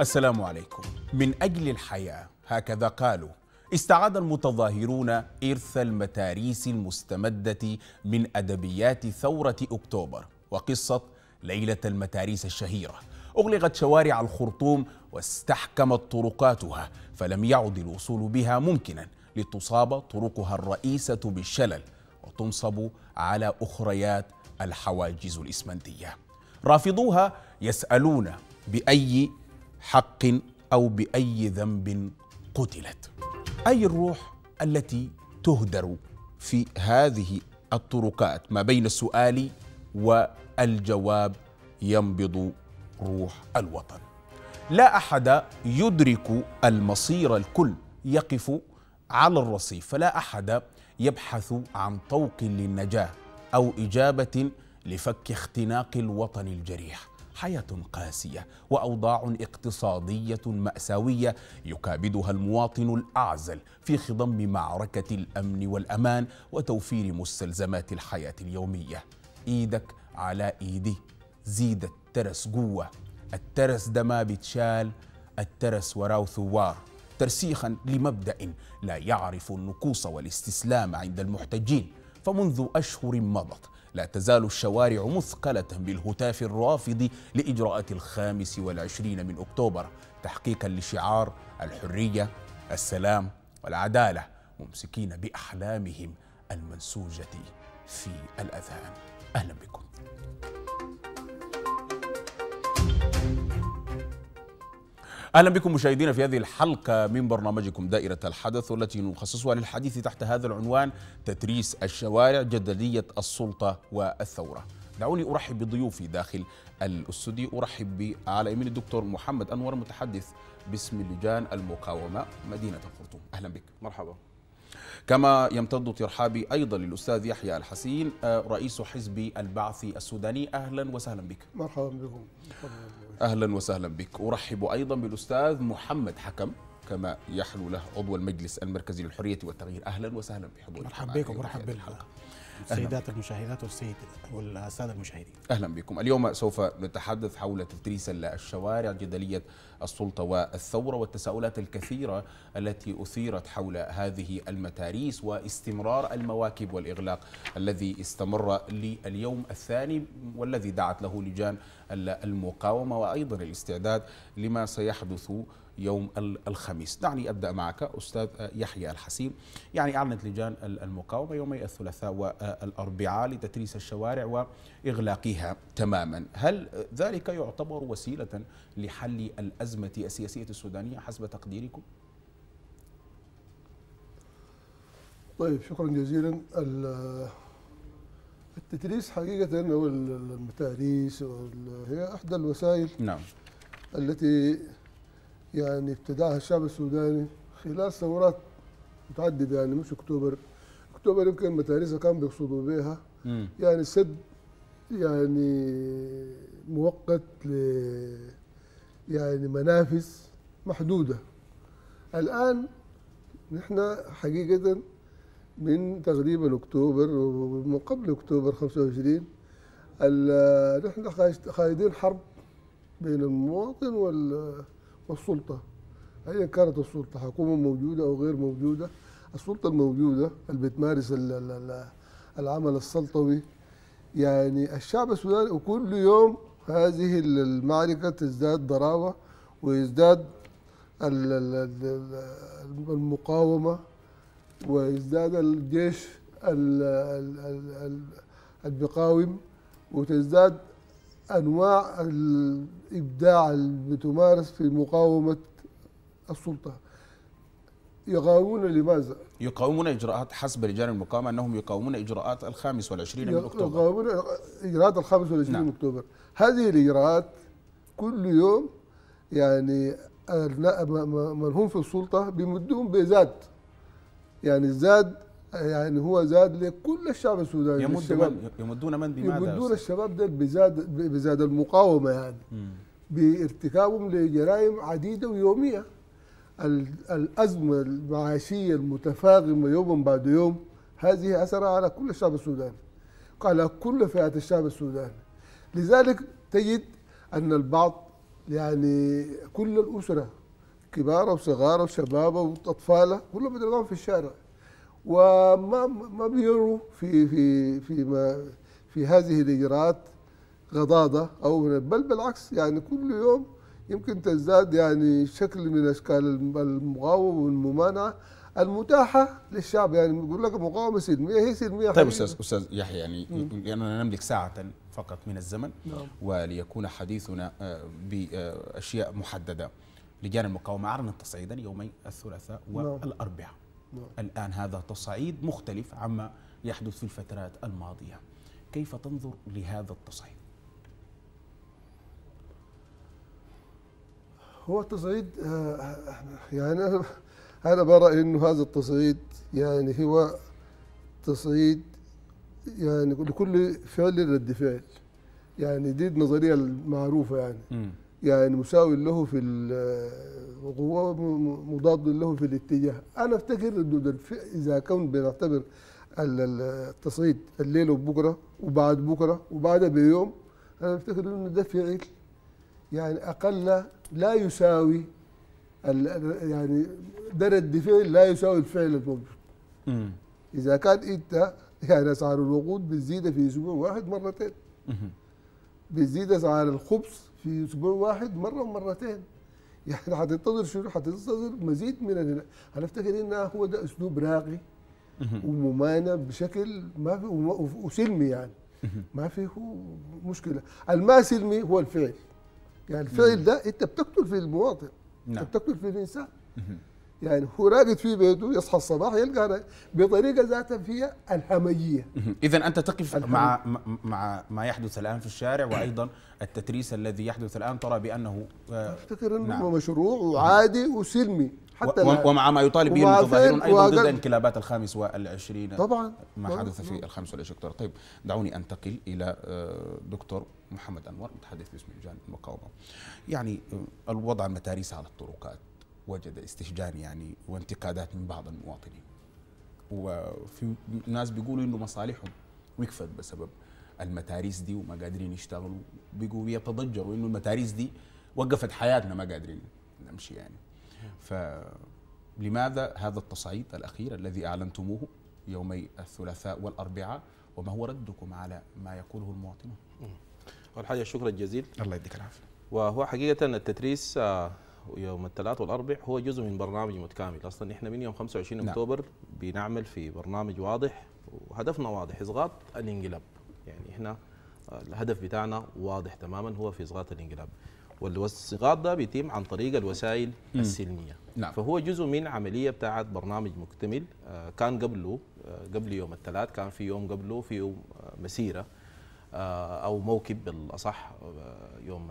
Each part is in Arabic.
السلام عليكم من أجل الحياة هكذا قالوا استعاد المتظاهرون إرث المتاريس المستمدة من أدبيات ثورة أكتوبر وقصة ليلة المتاريس الشهيرة أغلقت شوارع الخرطوم واستحكمت طرقاتها فلم يعد الوصول بها ممكنا لتصاب طرقها الرئيسة بالشلل وتنصب على أخريات الحواجز الإسمنتية رافضوها يسألون بأي حق او باي ذنب قتلت اي الروح التي تهدر في هذه الطرقات ما بين السؤال والجواب ينبض روح الوطن لا احد يدرك المصير الكل يقف على الرصيف فلا احد يبحث عن طوق للنجاه او اجابه لفك اختناق الوطن الجريح حياة قاسية وأوضاع اقتصادية مأساوية يكابدها المواطن الأعزل في خضم معركة الأمن والأمان وتوفير مستلزمات الحياة اليومية إيدك على إيدي زيد الترس قوة الترس ده ما بيتشال الترس وراه ثوار ترسيخا لمبدأ لا يعرف النكوص والاستسلام عند المحتجين فمنذ أشهر مضت لا تزال الشوارع مثقلة بالهتاف الرافض لإجراءات الخامس والعشرين من أكتوبر تحقيقا لشعار الحرية السلام والعدالة ممسكين بأحلامهم المنسوجة في الأذهان أهلا بكم اهلا بكم مشاهدينا في هذه الحلقه من برنامجكم دائره الحدث والتي نخصصها للحديث تحت هذا العنوان تتريس الشوارع جدليه السلطه والثوره. دعوني ارحب بضيوفي داخل الاستوديو ارحب على يمين الدكتور محمد انور متحدث باسم لجان المقاومه مدينه الخرطوم اهلا بك مرحبا كما يمتد ترحابي ايضا للاستاذ يحيى الحسين آه، رئيس حزب البعث السوداني اهلا وسهلا بك مرحبا بكم أهلا وسهلا بك أرحب أيضا بالأستاذ محمد حكم كما يحلو له عضو المجلس المركزي للحرية والتغيير أهلا وسهلا بحضورك مرحبا بكم ومرحب بالحلقة السيدات المشاهدات والسيد والساده المشاهدين اهلا بكم اليوم سوف نتحدث حول تدريس الشوارع جدليه السلطه والثوره والتساؤلات الكثيره التي اثيرت حول هذه المتاريس واستمرار المواكب والاغلاق الذي استمر لليوم الثاني والذي دعت له لجان المقاومة وأيضا الاستعداد لما سيحدث يوم الخميس دعني أبدأ معك أستاذ يحيى الحسين يعني أعلنت لجان المقاومة يومي الثلاثاء والأربعاء لتتريس الشوارع وإغلاقها تماما هل ذلك يعتبر وسيلة لحل الأزمة السياسية السودانية حسب تقديركم؟ طيب شكرا جزيلا التدريس حقيقة أو المتاريس هي إحدى الوسائل نعم. التي يعني ابتدعها الشعب السوداني خلال ثورات متعددة يعني مش أكتوبر أكتوبر يمكن المتاريس كان بيقصدوا بها مم. يعني سد يعني مؤقت ل يعني منافس محدودة الآن نحن حقيقة من تقريبا اكتوبر ومن قبل اكتوبر 25 نحن خايدين حرب بين المواطن والسلطه ايا كانت السلطه حكومه موجوده او غير موجوده السلطه الموجوده اللي بتمارس العمل السلطوي يعني الشعب السوداني وكل يوم هذه المعركه تزداد ضراوه ويزداد المقاومه وازداد الجيش المقاوم وتزداد انواع الابداع اللي بتمارس في مقاومه السلطه يقاومون لماذا؟ يقاومون اجراءات حسب لجان المقاومه انهم يقاومون اجراءات الخامس والعشرين من اكتوبر يقاومون اجراءات الخامس والعشرين نعم. من اكتوبر هذه الاجراءات كل يوم يعني من آه، هم في السلطه بمدهم بذات يعني زاد يعني هو زاد لكل الشعب السوداني يمدون يمدون من بماذا يمدون الشباب ده بزاد بزاد المقاومه يعني بارتكابهم لجرائم عديده ويوميه الازمه المعاشيه المتفاقمه يوما بعد يوم هذه اثر على كل الشعب السوداني على كل فئات الشعب السوداني لذلك تجد ان البعض يعني كل الاسره كباره وصغاره وشبابه واطفاله كلهم بيضربوهم في الشارع وما ما بيروا في في في ما في هذه الاجراءات غضاضه او بل بالعكس يعني كل يوم يمكن تزداد يعني شكل من اشكال المقاومه والممانعه المتاحه للشعب يعني بيقول لك مقاومه سلميه هي سلميه طيب استاذ استاذ يحيى يعني لاننا يعني نملك ساعه فقط من الزمن نعم. وليكون حديثنا آه، باشياء محدده لجان المقاومة أعلن تصعيدا يومي الثلاثاء نعم. والأربعاء نعم. الآن هذا تصعيد مختلف عما يحدث في الفترات الماضية كيف تنظر لهذا التصعيد؟ هو التصعيد آه، يعني أنا أنا برأي أنه هذا التصعيد يعني هو تصعيد يعني لكل فعل رد فعل يعني دي النظرية المعروفة يعني م. يعني مساوي له في وهو مضاد له في الاتجاه انا افتكر انه اذا كان بنعتبر التصعيد الليله وبكره وبعد بكره وبعدها بيوم انا افتكر انه ده فعل يعني اقل لا يساوي يعني ده رد فعل لا يساوي الفعل الموجود اذا كان انت يعني اسعار الوقود بتزيد في اسبوع واحد مرتين بتزيد اسعار الخبز في اسبوع واحد مره ومرتين يعني حتنتظر شنو حتنتظر مزيد من ال... هنفتكر انه هو ده اسلوب راقي وممانه بشكل ما في وسلمي يعني ما فيه مشكله الما سلمي هو الفعل يعني الفعل ده انت بتقتل في المواطن نعم. بتقتل في الانسان يعني هو راقد في بيته يصحى الصباح يلقى بطريقه ذاتها فيها الهمجيه اذا انت تقف مع مع ما يحدث الان في الشارع وايضا التتريس الذي يحدث الان ترى بانه آه، افتكر انه نعم. مشروع وعادي وسلمي حتى و... ومع ما يطالب به المتظاهرون ايضا ضد انقلابات الخامس والعشرين طبعا ما طبعاً. حدث في الخامس والعشرين اكتوبر طيب دعوني انتقل الى آه، دكتور محمد انور متحدث باسم لجان المقاومه يعني آه، الوضع المتاريس على الطرقات وجد استهجان يعني وانتقادات من بعض المواطنين وفي ناس بيقولوا انه مصالحهم وقفت بسبب المتاريس دي وما قادرين يشتغلوا بيقولوا يتضجروا انه المتاريس دي وقفت حياتنا ما قادرين نمشي يعني فلماذا هذا التصعيد الاخير الذي اعلنتموه يومي الثلاثاء والاربعاء وما هو ردكم على ما يقوله المواطنون؟ اول حاجه شكرا جزيلا الله يديك العافيه وهو حقيقه التتريس آه، يوم الثلاث والاربع هو جزء من برنامج متكامل اصلا احنا من يوم 25 نعم. اكتوبر بنعمل في برنامج واضح وهدفنا واضح اسقاط الانقلاب يعني احنا آه، الهدف بتاعنا واضح تماما هو في اسقاط الانقلاب والاسقاط ده بيتم عن طريق الوسائل م. السلميه نعم. فهو جزء من عمليه بتاعت برنامج مكتمل آه، كان قبله آه، قبل يوم الثلاث كان في يوم قبله في يوم مسيره او موكب بالاصح يوم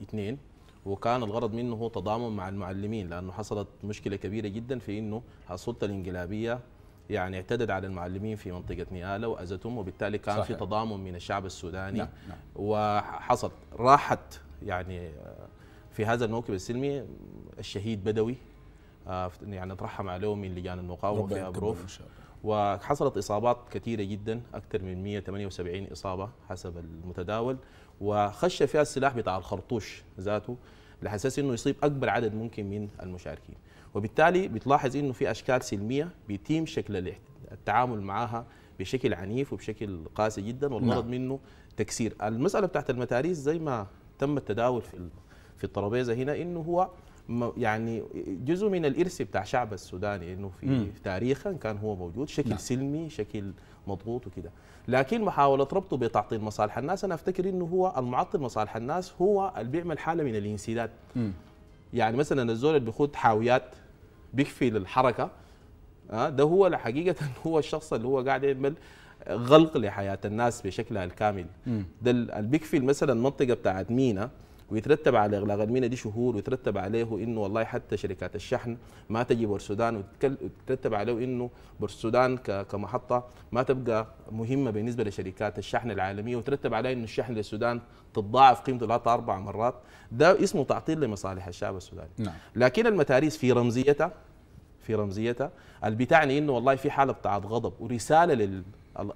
الاثنين وكان الغرض منه هو تضامن مع المعلمين لانه حصلت مشكله كبيره جدا في انه السلطه الانقلابيه يعني اعتدت على المعلمين في منطقه نياله واذتهم وبالتالي كان صحيح. في تضامن من الشعب السوداني نعم. نعم. وحصل راحت يعني آه، في هذا الموكب السلمي الشهيد بدوي آه، يعني ترحم عليه من لجان المقاومه في ابروف وحصلت اصابات كثيره جدا اكثر من 178 اصابه حسب المتداول وخش فيها السلاح بتاع الخرطوش ذاته لحساس انه يصيب اكبر عدد ممكن من المشاركين وبالتالي بتلاحظ انه في اشكال سلميه بيتم شكل التعامل معها بشكل عنيف وبشكل قاسي جدا والغرض نعم. منه تكسير المساله بتاعت المتاريس زي ما تم التداول في في الترابيزه هنا انه هو يعني جزء من الارث بتاع شعب السوداني انه في م. تاريخا كان هو موجود شكل نعم. سلمي شكل مضغوط وكده لكن محاوله ربطه بتعطيل مصالح الناس انا افتكر انه هو المعطل مصالح الناس هو اللي بيعمل حاله من الانسداد يعني مثلا الزول اللي بيخوض حاويات بيكفي للحركه آه، ده هو حقيقه هو الشخص اللي هو قاعد يعمل غلق لحياه الناس بشكلها الكامل ده اللي بيكفي مثلا المنطقه بتاعت مينا ويترتب على اغلاق المينا دي شهور ويترتب عليه انه والله حتى شركات الشحن ما تجي بورسودان ويترتب عليه انه بورسودان كمحطه ما تبقى مهمه بالنسبه لشركات الشحن العالميه ويترتب عليه انه الشحن للسودان تتضاعف قيمته ثلاث اربع مرات ده اسمه تعطيل لمصالح الشعب السوداني نعم. لكن المتاريس في رمزيتها في رمزيتها اللي بتعني انه والله في حاله بتاعت غضب ورساله لل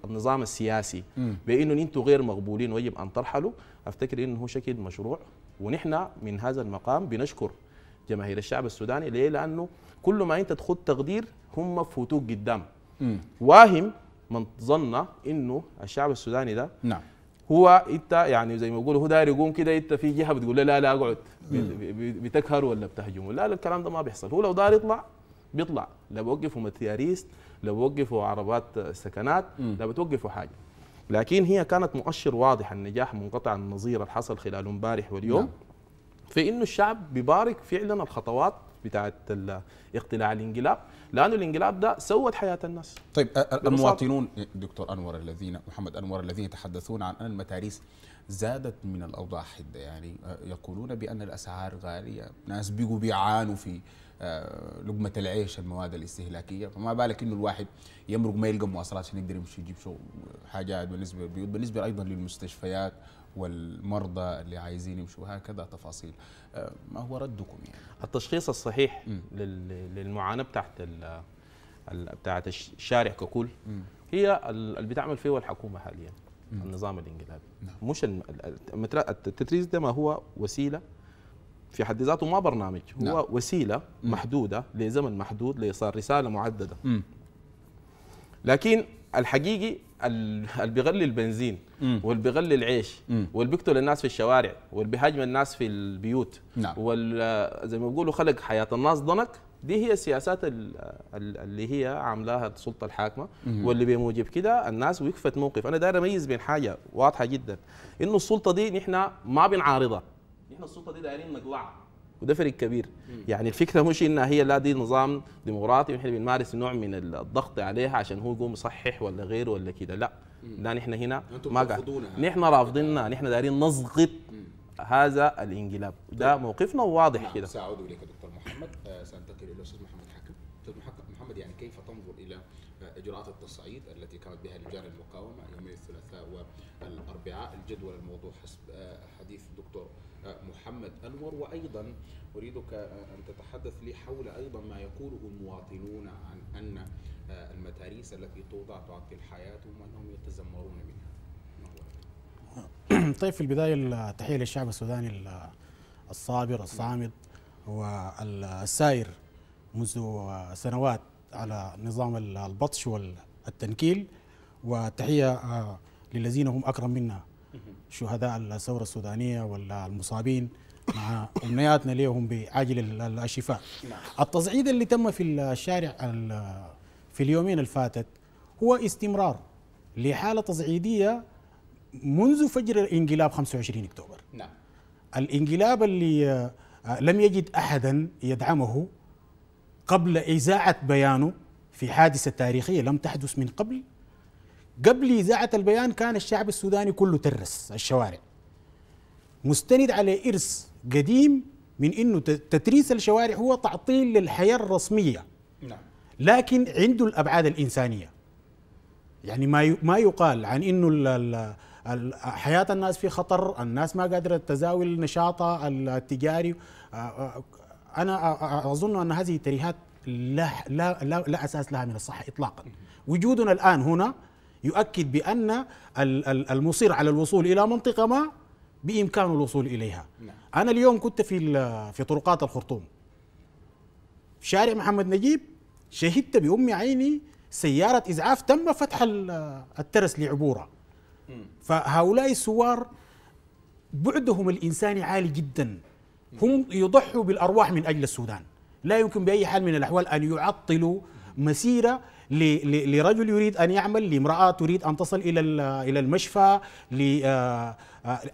النظام السياسي بانه انتم غير مقبولين ويجب ان ترحلوا افتكر انه هو شكل مشروع ونحن من هذا المقام بنشكر جماهير الشعب السوداني ليه؟ لانه كل ما انت تخد تقدير هم فوتوك قدام واهم من ظن انه الشعب السوداني ده نعم هو انت يعني زي ما بيقولوا هو داير يقوم كده انت في جهه بتقول له لا لا اقعد بتكهر ولا بتهجمه لا لا الكلام ده ما بيحصل هو لو دار يطلع بيطلع لا بوقفوا متياريست لا بوقفوا عربات سكنات لا بتوقفوا حاجه لكن هي كانت مؤشر واضح النجاح منقطع النظير اللي حصل خلال امبارح واليوم نعم. في انه الشعب بيبارك فعلا الخطوات بتاعت اقتلاع الانقلاب لانه الانقلاب ده سود حياه الناس طيب المواطنون دكتور انور الذين محمد انور الذين يتحدثون عن ان المتاريس زادت من الاوضاع حده يعني آه، يقولون بان الاسعار غاليه ناس بيقوا بيعانوا في آه، لقمه العيش المواد الاستهلاكيه فما بالك انه الواحد يمرق ما يلقى مواصلات عشان يقدر يمشي يجيب شغل حاجات بالنسبه للبيوت بالنسبه ايضا للمستشفيات والمرضى اللي عايزين يمشوا هكذا تفاصيل آه، ما هو ردكم يعني التشخيص الصحيح م. للمعاناه بتاعت بتاعت الشارع ككل هي اللي بتعمل فيه الحكومه حاليا نعم. النظام الانقلابي نعم. مش التتريس ده ما هو وسيله في حد ذاته ما برنامج هو نعم. وسيله مم. محدوده لزمن محدود ليصار رساله معدده مم. لكن الحقيقي اللي بيغلي البنزين واللي بيغلي العيش واللي بيقتل الناس في الشوارع واللي بيهاجم الناس في البيوت نعم. وال زي ما بيقولوا خلق حياه الناس ضنك دي هي السياسات اللي هي عاملاها السلطه الحاكمه واللي بموجب كده الناس وقفت موقف انا داير اميز بين حاجه واضحه جدا انه السلطه دي نحن ما بنعارضها نحن السلطه دي دايرين نقلعها وده فرق كبير يعني الفكره مش انها هي لا دي نظام ديمقراطي ونحن بنمارس نوع من الضغط عليها عشان هو يقوم يصحح ولا غيره ولا كده لا لا نحن هنا ما قاعد نحن رافضينها نحن دايرين نضغط هذا الانقلاب ده طيب. موقفنا واضح نعم، كده محمد آه، سأنتقل إلى الأستاذ محمد حكم أستاذ محمد يعني كيف تنظر إلى آه، إجراءات التصعيد التي قامت بها لجان المقاومة يومي الثلاثاء والأربعاء الجدول الموضوع حسب آه، حديث الدكتور محمد أنور وأيضا أريدك أن تتحدث لي حول أيضا ما يقوله المواطنون عن أن المتاريس التي توضع تعطل حياتهم وأنهم يتذمرون منها طيب في البداية التحية للشعب السوداني الصابر الصامد والسائر منذ سنوات على نظام البطش والتنكيل وتحية آه، للذين هم أكرم منا شهداء الثورة السودانية والمصابين مع أمنياتنا لهم بعاجل الشفاء نعم. التصعيد اللي تم في الشارع في اليومين الفاتت هو استمرار لحالة تصعيدية منذ فجر الانقلاب 25 اكتوبر نعم الانقلاب اللي آه، لم يجد أحدا يدعمه قبل إذاعة بيانه في حادثة تاريخية لم تحدث من قبل قبل إذاعة البيان كان الشعب السوداني كله ترس الشوارع مستند على إرث قديم من أنه تتريس الشوارع هو تعطيل للحياة الرسمية نعم. لكن عنده الأبعاد الإنسانية يعني ما ما يقال عن أنه حياه الناس في خطر الناس ما قادره تزاول نشاطها التجاري آه، آه، انا آه، اظن ان هذه التريهات لا لا لا, لا اساس لها من الصحه اطلاقا وجودنا الان هنا يؤكد بان المصير على الوصول الى منطقه ما بامكانه الوصول اليها نعم. انا اليوم كنت في في طرقات الخرطوم شارع محمد نجيب شهدت بام عيني سياره ازعاف تم فتح الترس لعبورها فهؤلاء الثوار بعدهم الإنساني عالي جدا هم يضحوا بالأرواح من أجل السودان لا يمكن بأي حال من الأحوال أن يعطلوا مسيرة لرجل يريد أن يعمل لامرأة تريد أن تصل إلى إلى المشفى آه،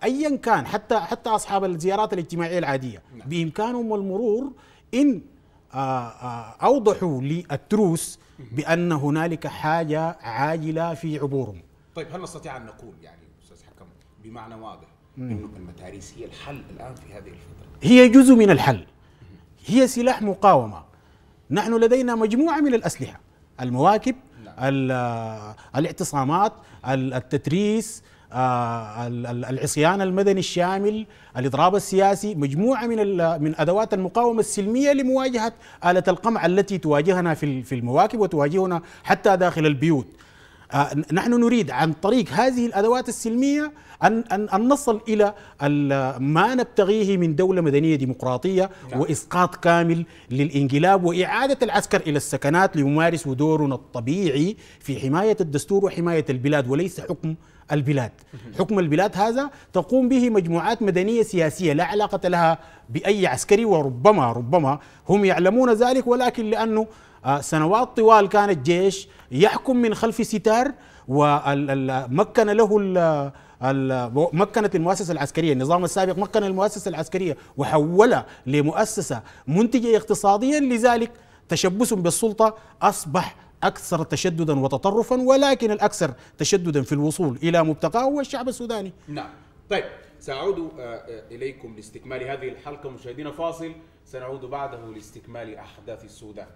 أيا كان حتى حتى أصحاب الزيارات الاجتماعية العادية نعم. بإمكانهم المرور إن آه، آه، أوضحوا للتروس بأن هنالك حاجة عاجلة في عبورهم طيب هل نستطيع ان نقول يعني استاذ حكم بمعنى واضح انه المدارس هي الحل الان في هذه الفتره هي جزء من الحل هي سلاح مقاومه نحن لدينا مجموعه من الاسلحه المواكب نعم. آه، الاعتصامات التتريس آه، العصيان المدني الشامل الاضراب السياسي مجموعه من من ادوات المقاومه السلميه لمواجهه اله القمع التي تواجهنا في المواكب وتواجهنا حتى داخل البيوت آه، نحن نريد عن طريق هذه الأدوات السلمية أن, أن, أن نصل إلى ما نبتغيه من دولة مدنية ديمقراطية نعم. وإسقاط كامل للإنقلاب وإعادة العسكر إلى السكنات ليمارسوا دورنا الطبيعي في حماية الدستور وحماية البلاد وليس حكم البلاد حكم البلاد هذا تقوم به مجموعات مدنية سياسية لا علاقة لها بأي عسكري وربما ربما هم يعلمون ذلك ولكن لأنه آه، سنوات طوال كان الجيش يحكم من خلف ستار ومكن له مكنت المؤسسة العسكرية النظام السابق مكن المؤسسة العسكرية وحولها لمؤسسة منتجة اقتصاديا لذلك تشبث بالسلطة أصبح أكثر تشددا وتطرفا ولكن الأكثر تشددا في الوصول إلى مبتغاه هو الشعب السوداني نعم طيب سأعود آه، آه، إليكم لاستكمال هذه الحلقة مشاهدينا فاصل سنعود بعده لاستكمال أحداث السودان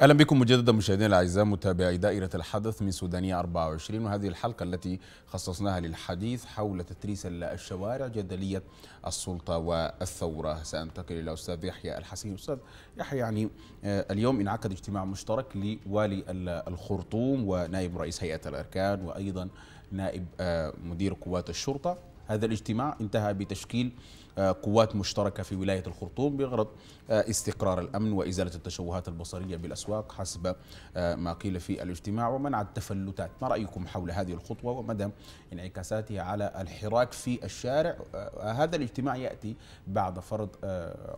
اهلا بكم مجددا مشاهدينا الاعزاء متابعي دائره الحدث من سودانيه 24 وهذه الحلقه التي خصصناها للحديث حول تتريس الشوارع جدليه السلطه والثوره سانتقل الى الاستاذ يحيى الحسين استاذ يحيى يعني آه، اليوم انعقد اجتماع مشترك لوالي الخرطوم ونائب رئيس هيئه الاركان وايضا نائب آه، مدير قوات الشرطه هذا الاجتماع انتهى بتشكيل آه، قوات مشتركة في ولاية الخرطوم بغرض آه، استقرار الأمن وإزالة التشوهات البصرية بالأسواق حسب آه، ما قيل في الاجتماع ومنع التفلتات ما رأيكم حول هذه الخطوة ومدى انعكاساتها على الحراك في الشارع هذا الاجتماع يأتي بعد فرض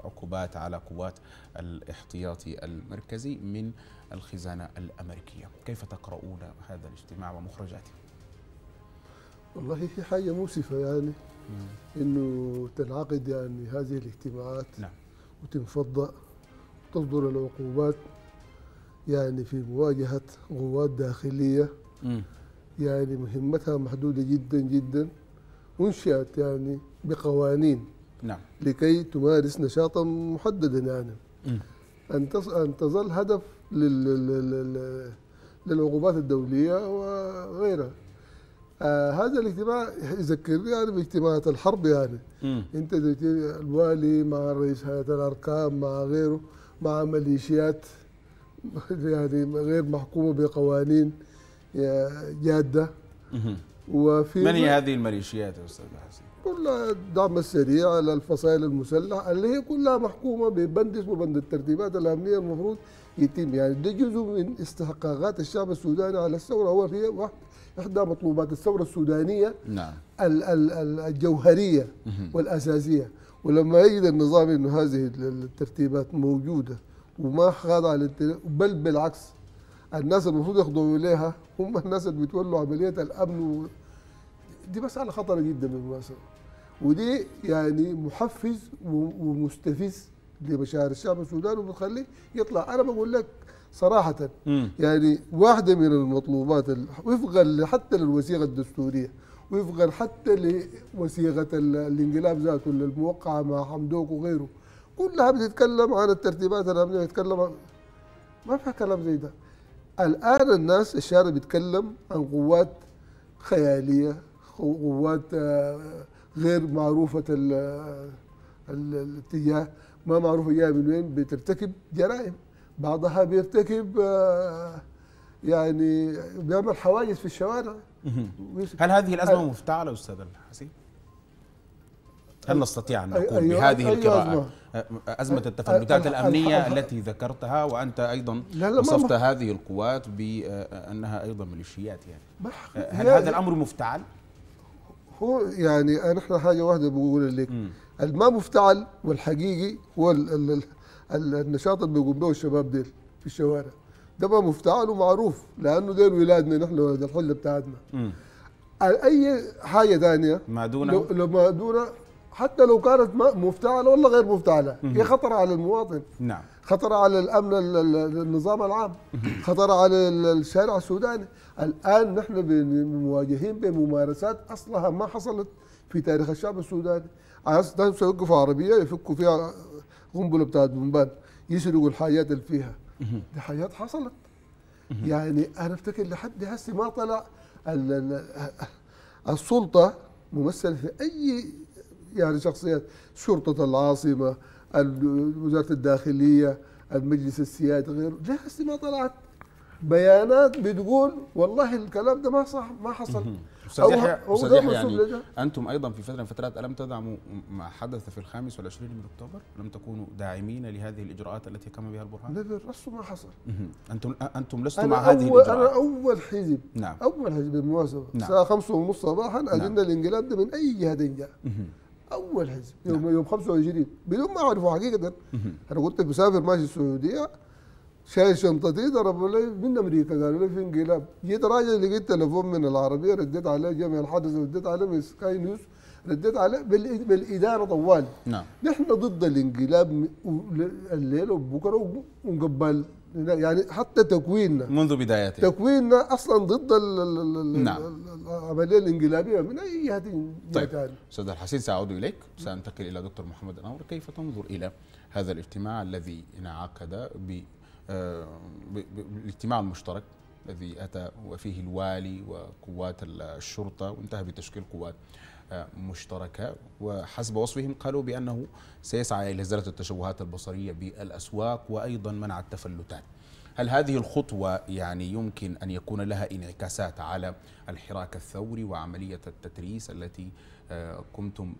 عقوبات على قوات الاحتياطي المركزي من الخزانة الأمريكية كيف تقرؤون هذا الاجتماع ومخرجاته؟ والله في حاجة مؤسفة يعني انه تنعقد يعني هذه الاجتماعات نعم وتنفض وتصدر العقوبات يعني في مواجهه قوات داخليه مم. يعني مهمتها محدوده جدا جدا انشئت يعني بقوانين نعم لكي تمارس نشاطا محددا يعني ان ان تظل هدف للعقوبات الدوليه وغيرها آه هذا الاجتماع يذكرني يعني باجتماعات الحرب يعني مم. انت الوالي مع رئيس هيئه الاركان مع غيره مع ميليشيات يعني غير محكومه بقوانين جاده وفي من هي هذه الميليشيات يا استاذ حسين؟ كلها الدعم السريع للفصائل المسلحه اللي هي كلها محكومه ببند اسمه بند الترتيبات الامنيه المفروض يتم يعني ده جزء من استحقاقات الشعب السوداني على الثوره هو هي واحد إحدى مطلوبات الثورة السودانية نعم. الجوهرية والأساسية ولما يجد النظام أنه هذه الترتيبات موجودة وما خاضع بل بالعكس الناس المفروض يخضعوا إليها هم الناس اللي بيتولوا عملية الأمن و... دي مسألة خطرة جدا بالمناسبة ودي يعني محفز ومستفز لمشاعر الشعب السوداني وبتخليه يطلع أنا بقول لك صراحة م. يعني واحدة من المطلوبات وفقا حتى للوثيقة الدستورية وفقا حتى لوثيقة الانقلاب ذاته الموقعة مع حمدوك وغيره كلها بتتكلم عن الترتيبات الأمنية بتتكلم عن ما فيها كلام زي ده الآن الناس الشارع بيتكلم عن قوات خيالية قوات آه، غير معروفة الاتجاه ما معروفة جاية من وين بترتكب جرائم بعضها بيرتكب آه، يعني بيعمل حواجز في الشوارع هل هذه الازمه مفتعله استاذ الحسين؟ هل نستطيع ان نقول أيوة بهذه أيوة القراءه ازمه التفلتات الامنيه التي ذكرتها وانت ايضا لا لا وصفت هذه القوات بانها آه، آه، ايضا ميليشيات يعني هل هذا يعني- الامر مفتعل؟ هو يعني نحن حاجه واحده بقول لك ما مفتعل والحقيقي هو ال ال النشاط اللي بيقوم به الشباب ديل في الشوارع ده بقى مفتعل ومعروف لانه ديل ولادنا نحن ده الحله بتاعتنا اي حاجه ثانيه ما لو ما دونه حتى لو كانت مفتعله ولا غير مفتعله هي خطر على المواطن نعم خطر على الامن النظام العام خطر على الشارع السوداني الان نحن مواجهين بممارسات اصلها ما حصلت في تاريخ الشعب السوداني عايز توقف عربيه يفكوا فيها قنبله بتاعت بومبان يسرقوا الحاجات اللي فيها دي حاجات حصلت يعني انا افتكر لحد هسه ما طلع السلطه ممثله في اي يعني شخصيات شرطه العاصمه وزاره الداخليه المجلس السيادي غيره ليه هسه ما طلعت بيانات بتقول والله الكلام ده ما صح ما حصل استاذ يحيى يعني انتم ايضا في فتره من الفترات الم تدعموا ما حدث في الخامس والعشرين من اكتوبر؟ لم تكونوا داعمين لهذه الاجراءات التي قام بها البرهان؟ لا بالرص ما حصل انتم انتم لستم مع هذه الاجراءات انا اول حزب نعم اول حزب بالمناسبه نعم. الساعه 5 ونص صباحا نعم. اجلنا نعم. الانقلاب ده من اي جهه جاء اول حزب يوم نعم. يوم 25 بدون ما اعرفه حقيقه انا كنت مسافر ماشي السعوديه شايل شنطتي ده لي من امريكا قالوا لي في انقلاب جيت راجع لقيت تليفون من العربيه رديت عليه جميع الحدث رديت عليه من سكاي نيوز رديت عليه بالاداره طوال نعم نحن ضد الانقلاب الليله وبكره ونقبل يعني حتى تكويننا منذ بدايته تكويننا اصلا ضد نعم. العمليه الانقلابيه من اي جهه طيب استاذ الحسين ساعود اليك سانتقل الى دكتور محمد الامر كيف تنظر الى هذا الاجتماع الذي انعقد ب آه، بالاجتماع المشترك الذي أتى وفيه الوالي وقوات الشرطة وانتهى بتشكيل قوات آه، مشتركة وحسب وصفهم قالوا بأنه سيسعى إلى إزالة التشوهات البصرية بالأسواق وأيضا منع التفلتات هل هذه الخطوة يعني يمكن أن يكون لها انعكاسات على الحراك الثوري وعملية التتريس التي آه، قمتم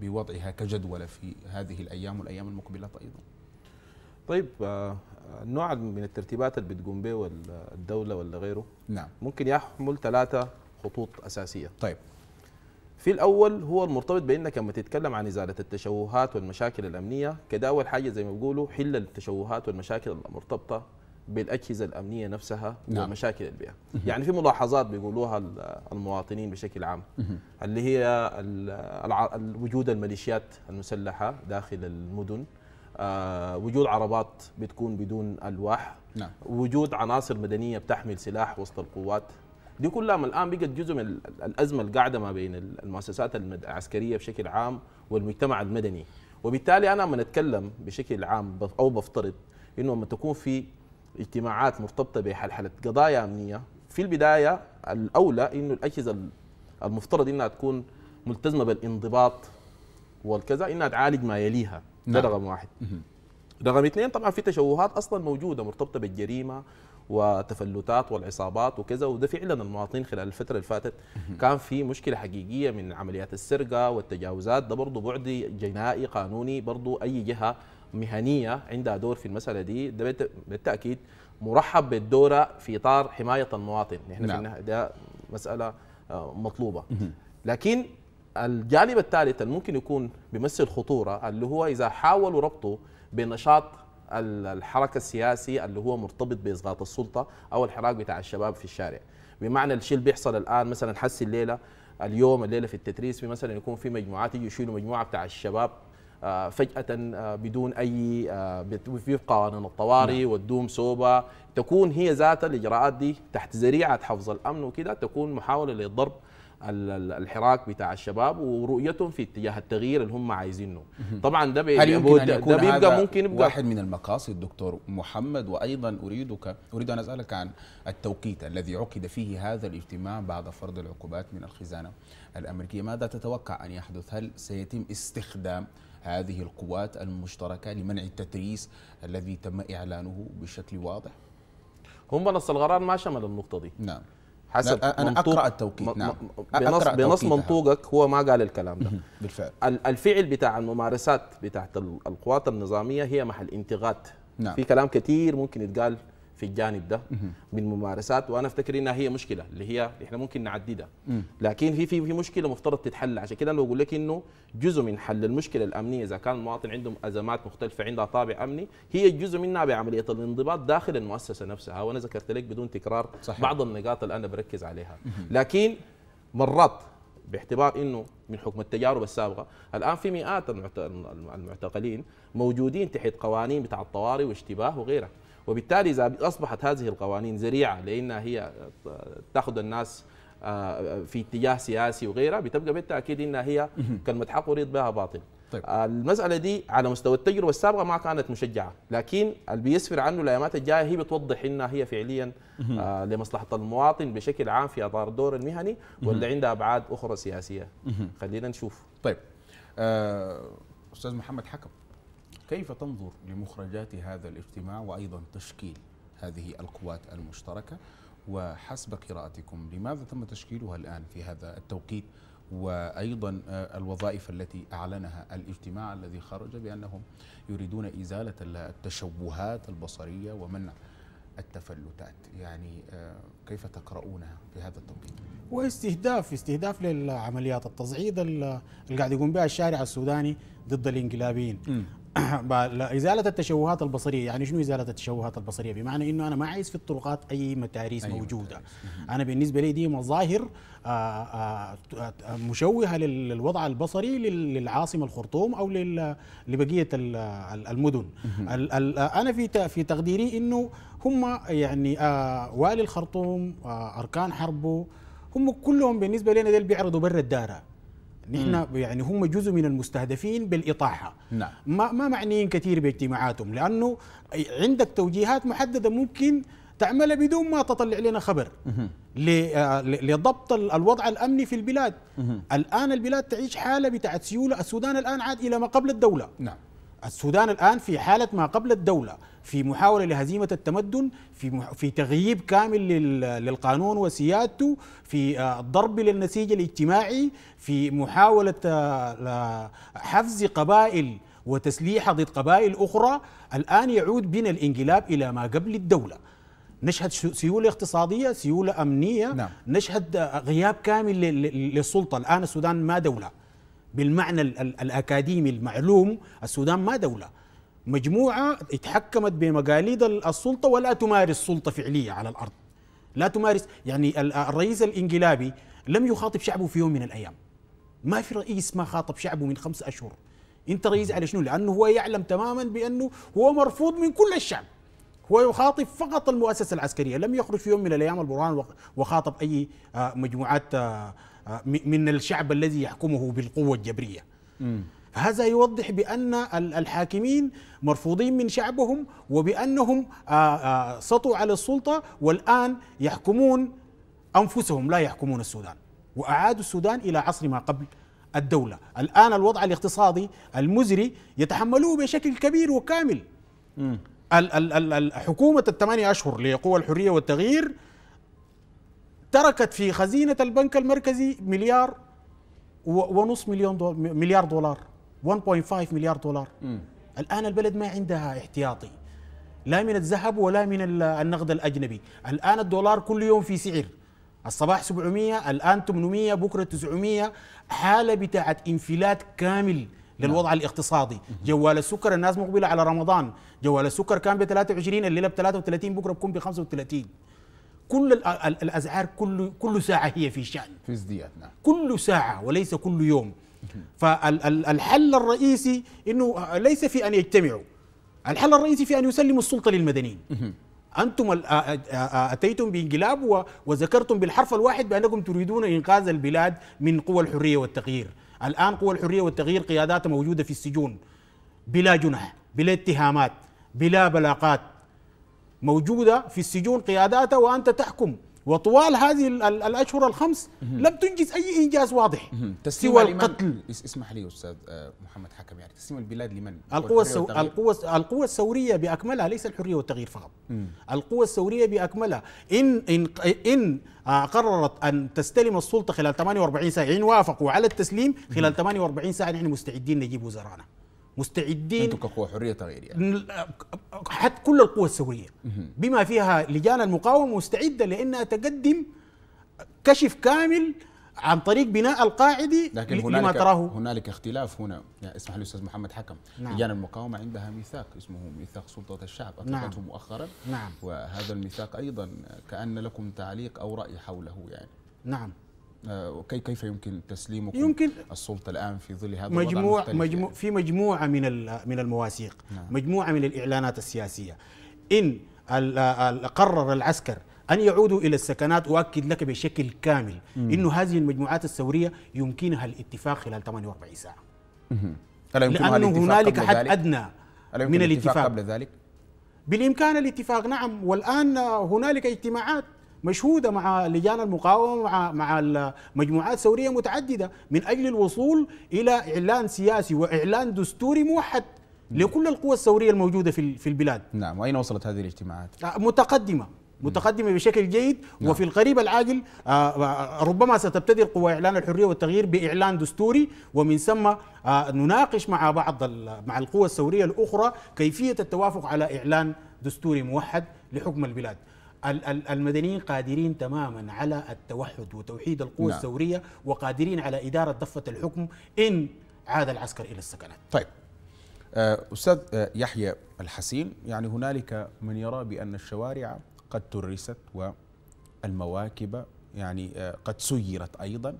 بوضعها كجدول في هذه الأيام والأيام المقبلة أيضا؟ طيب نوع من الترتيبات اللي بتقوم به الدوله ولا غيره نعم ممكن يحمل ثلاثه خطوط اساسيه طيب في الاول هو المرتبط بانك لما تتكلم عن ازاله التشوهات والمشاكل الامنيه كده اول حاجه زي ما بيقولوا حل التشوهات والمشاكل المرتبطه بالاجهزه الامنيه نفسها نعم. ومشاكل البيئه يعني في ملاحظات بيقولوها المواطنين بشكل عام اللي هي وجود الميليشيات المسلحه داخل المدن آه، وجود عربات بتكون بدون الواح نعم. وجود عناصر مدنيه بتحمل سلاح وسط القوات دي كلها الان بقت جزء من الازمه القاعده ما بين المؤسسات العسكريه بشكل عام والمجتمع المدني وبالتالي انا لما اتكلم بشكل عام او بفترض انه لما تكون في اجتماعات مرتبطه بحلحله قضايا امنيه في البدايه الاولى انه الاجهزه المفترض انها تكون ملتزمه بالانضباط والكذا انها تعالج ما يليها نعم. ده رقم واحد رقم اثنين طبعا في تشوهات اصلا موجوده مرتبطه بالجريمه وتفلتات والعصابات وكذا وده فعلا المواطنين خلال الفتره اللي فاتت كان في مشكله حقيقيه من عمليات السرقه والتجاوزات ده برضه بعد جنائي قانوني برضه اي جهه مهنيه عندها دور في المساله دي ده بالتاكيد مرحب بالدوره في اطار حمايه المواطن نحن نعم. ده مساله آه، مطلوبه لكن الجانب الثالث ممكن يكون بيمثل خطوره اللي هو اذا حاولوا ربطه بنشاط الحركه السياسي اللي هو مرتبط باسقاط السلطه او الحراك بتاع الشباب في الشارع بمعنى الشيء اللي بيحصل الان مثلا حس الليله اليوم الليله في التتريس في مثلا يكون في مجموعات يجوا يشيلوا مجموعه بتاع الشباب آه، فجأة آه، بدون أي آه، في قوانين الطوارئ نعم. والدوم سوبا تكون هي ذاتها الإجراءات دي تحت ذريعة حفظ الأمن وكده تكون محاولة للضرب الحراك بتاع الشباب ورؤيتهم في اتجاه التغيير اللي هم عايزينه طبعا ده هل يمكن أن يكون ده بيبقى ممكن يبقى واحد من المقاصد دكتور محمد وايضا اريدك اريد ان اسالك عن التوقيت الذي عقد فيه هذا الاجتماع بعد فرض العقوبات من الخزانه الامريكيه ماذا تتوقع ان يحدث هل سيتم استخدام هذه القوات المشتركه لمنع التتريس الذي تم اعلانه بشكل واضح هم نص القرار ما شمل النقطه دي نعم حسب انا اقرا التوقيت نعم بنص, أقرأ بنص منطوقك هو ما قال الكلام ده بالفعل الفعل بتاع الممارسات بتاعت القوات النظاميه هي محل انتقاد نعم. في كلام كثير ممكن يتقال في الجانب ده من ممارسات وانا افتكر انها هي مشكله اللي هي احنا ممكن نعددها لكن في في في مشكله مفترض تتحل عشان كده انا بقول لك انه جزء من حل المشكله الامنيه اذا كان المواطن عندهم ازمات مختلفه عندها طابع امني هي جزء منها بعمليه الانضباط داخل المؤسسه نفسها وانا ذكرت لك بدون تكرار صحيح. بعض النقاط اللي انا بركز عليها لكن مرات باعتبار انه من حكم التجارب السابقه الان في مئات المعتقلين موجودين تحت قوانين بتاع الطوارئ واشتباه وغيرها وبالتالي إذا أصبحت هذه القوانين ذريعة لأنها هي تأخذ الناس آه، في اتجاه سياسي وغيرها بتبقى بالتاكيد انها هي كلمه حق وريض بها باطل طيب. آه، المساله دي على مستوى التجربه السابقه ما كانت مشجعه لكن اللي بيسفر عنه الايامات الجايه هي بتوضح انها هي فعليا آه لمصلحه المواطن بشكل عام في اطار الدور المهني ولا عندها ابعاد اخرى سياسيه خلينا نشوف طيب آه استاذ محمد حكم كيف تنظر لمخرجات هذا الاجتماع وأيضا تشكيل هذه القوات المشتركة وحسب قراءتكم لماذا تم تشكيلها الآن في هذا التوقيت وأيضا آه، الوظائف التي أعلنها الاجتماع الذي خرج بأنهم يريدون إزالة التشوهات البصرية ومنع التفلتات يعني آه، كيف تقرؤونها في هذا التوقيت؟ واستهداف استهداف للعمليات التصعيد اللي قاعد يقوم بها الشارع السوداني ضد الانقلابيين ازاله التشوهات البصريه يعني شنو ازاله التشوهات البصريه بمعنى انه انا ما عايز في الطرقات اي متاريس أي موجوده متاريس. انا بالنسبه لي دي مظاهر آه، آه، آه، مشوهه للوضع البصري للعاصمه الخرطوم او لبقيه المدن انا في في تقديري انه هم يعني والي الخرطوم اركان حربه هم كلهم بالنسبه لنا ديل بيعرضوا برا الدائره نحن يعني هم جزء من المستهدفين بالاطاحه نعم. ما ما معنيين كثير باجتماعاتهم لانه عندك توجيهات محدده ممكن تعملها بدون ما تطلع لنا خبر آه، لضبط الوضع الامني في البلاد الان البلاد تعيش حاله بتاعت سيوله السودان الان عاد الى ما قبل الدوله نعم السودان الان في حاله ما قبل الدوله في محاولة لهزيمة التمدن في مح... في تغييب كامل لل... للقانون وسيادته في الضرب آه، للنسيج الاجتماعي في محاولة آه، حفز قبائل وتسليح ضد قبائل أخرى الآن يعود بنا الانقلاب إلى ما قبل الدولة نشهد سيولة اقتصادية سيولة أمنية نعم. نشهد آه، غياب كامل للسلطة الآن السودان ما دولة بالمعنى الأكاديمي المعلوم السودان ما دولة مجموعة اتحكمت بمقاليد السلطة ولا تمارس سلطة فعلية على الأرض لا تمارس يعني الرئيس الانقلابي لم يخاطب شعبه في يوم من الأيام ما في رئيس ما خاطب شعبه من خمس أشهر انت رئيس على شنو لأنه هو يعلم تماما بأنه هو مرفوض من كل الشعب هو يخاطب فقط المؤسسة العسكرية لم يخرج في يوم من الأيام البرهان وخاطب أي آه، مجموعات آه، آه، من الشعب الذي يحكمه بالقوة الجبرية فهذا يوضح بأن الحاكمين مرفوضين من شعبهم وبأنهم سطوا على السلطة والآن يحكمون أنفسهم لا يحكمون السودان وأعادوا السودان إلى عصر ما قبل الدولة الآن الوضع الاقتصادي المزري يتحملوه بشكل كبير وكامل حكومة الثمانية أشهر لقوى الحرية والتغيير تركت في خزينة البنك المركزي مليار ونص مليون دولار مليار دولار 1.5 مليار دولار م. الآن البلد ما عندها احتياطي لا من الذهب ولا من النقد الأجنبي الآن الدولار كل يوم في سعر الصباح 700 الآن 800 بكرة 900 حالة بتاعت انفلات كامل للوضع نعم. الاقتصادي جوال السكر الناس مقبلة على رمضان جوال السكر كان ب 23 الليلة ب 33 بكرة بكون ب 35 كل الأسعار كل كل ساعة هي في شأن في ازدياد نعم كل ساعة وليس كل يوم فالحل الرئيسي انه ليس في ان يجتمعوا الحل الرئيسي في ان يسلموا السلطه للمدنيين انتم اتيتم بانقلاب وذكرتم بالحرف الواحد بانكم تريدون انقاذ البلاد من قوى الحريه والتغيير الان قوى الحريه والتغيير قياداتها موجوده في السجون بلا جنح بلا اتهامات بلا بلاقات موجوده في السجون قياداتها وانت تحكم وطوال هذه الاشهر الخمس لم تنجز اي انجاز واضح سوى القتل اسمح لي استاذ آه، محمد حكم يعني تسليم البلاد لمن؟ القوى القوى القوى الثوريه باكملها ليس الحريه والتغيير فقط القوى الثوريه باكملها ان ان ان آه، قررت ان تستلم السلطه خلال 48 ساعه ان وافقوا على التسليم خلال 48 ساعه نحن مستعدين نجيب وزرانا مستعدين انتم كقوى حريه تغيير يعني حتى كل القوى السوريه بما فيها لجان المقاومه مستعده لانها تقدم كشف كامل عن طريق بناء القاعده لكن هنالك لما تراه هنالك اختلاف هنا اسمح لي استاذ محمد حكم نعم. لجان المقاومه عندها ميثاق اسمه ميثاق سلطه الشعب اطلقته نعم. مؤخرا نعم. وهذا الميثاق ايضا كان لكم تعليق او راي حوله يعني نعم آه، كيف يمكن تسليمكم يمكن السلطه الان في ظل هذا مجموع الوضع مجموع يعني. في مجموعه من من المواثيق نعم. مجموعه من الاعلانات السياسيه ان قرر العسكر أن يعودوا إلى السكنات أؤكد لك بشكل كامل أنه هذه المجموعات الثورية يمكنها الاتفاق خلال 48 ساعة لأنه هنالك حد أدنى من الاتفاق قبل ذلك؟ بالإمكان الاتفاق نعم والآن هنالك اجتماعات مشهوده مع لجان المقاومه مع مع مجموعات ثوريه متعدده من اجل الوصول الى اعلان سياسي واعلان دستوري موحد نعم. لكل القوى الثوريه الموجوده في في البلاد نعم واين وصلت هذه الاجتماعات آه، متقدمه متقدمه بشكل جيد نعم. وفي القريب العاجل آه، آه، ربما ستبتدي قوى اعلان الحريه والتغيير باعلان دستوري ومن ثم نناقش مع بعض مع القوى الثوريه الاخرى كيفيه التوافق على اعلان دستوري موحد لحكم البلاد المدنيين قادرين تماما على التوحد وتوحيد القوى نعم. الثورية وقادرين على إدارة ضفة الحكم إن عاد العسكر إلى السكنات طيب آه، أستاذ آه، يحيى الحسين يعني هنالك من يرى بأن الشوارع قد ترست والمواكب يعني آه، قد سيرت أيضا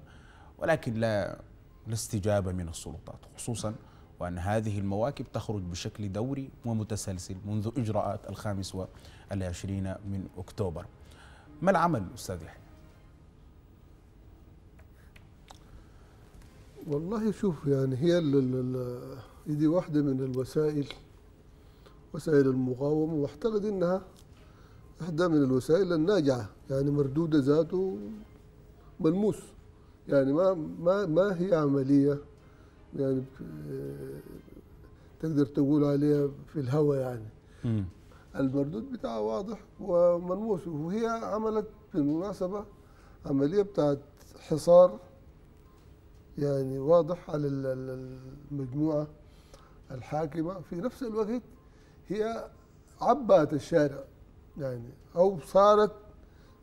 ولكن لا لا استجابة من السلطات خصوصا وأن هذه المواكب تخرج بشكل دوري ومتسلسل منذ إجراءات الخامس العشرين من أكتوبر ما العمل أستاذ يحيى؟ والله شوف يعني هي دي واحدة من الوسائل وسائل المقاومة واعتقد إنها إحدى من الوسائل الناجعة يعني مردودة ذاته ملموس يعني ما ما ما هي عملية يعني آه، تقدر تقول عليها في الهواء يعني المردود بتاعها واضح وملموس وهي عملت بالمناسبة عملية بتاعت حصار يعني واضح على المجموعة الحاكمة في نفس الوقت هي عبات الشارع يعني أو صارت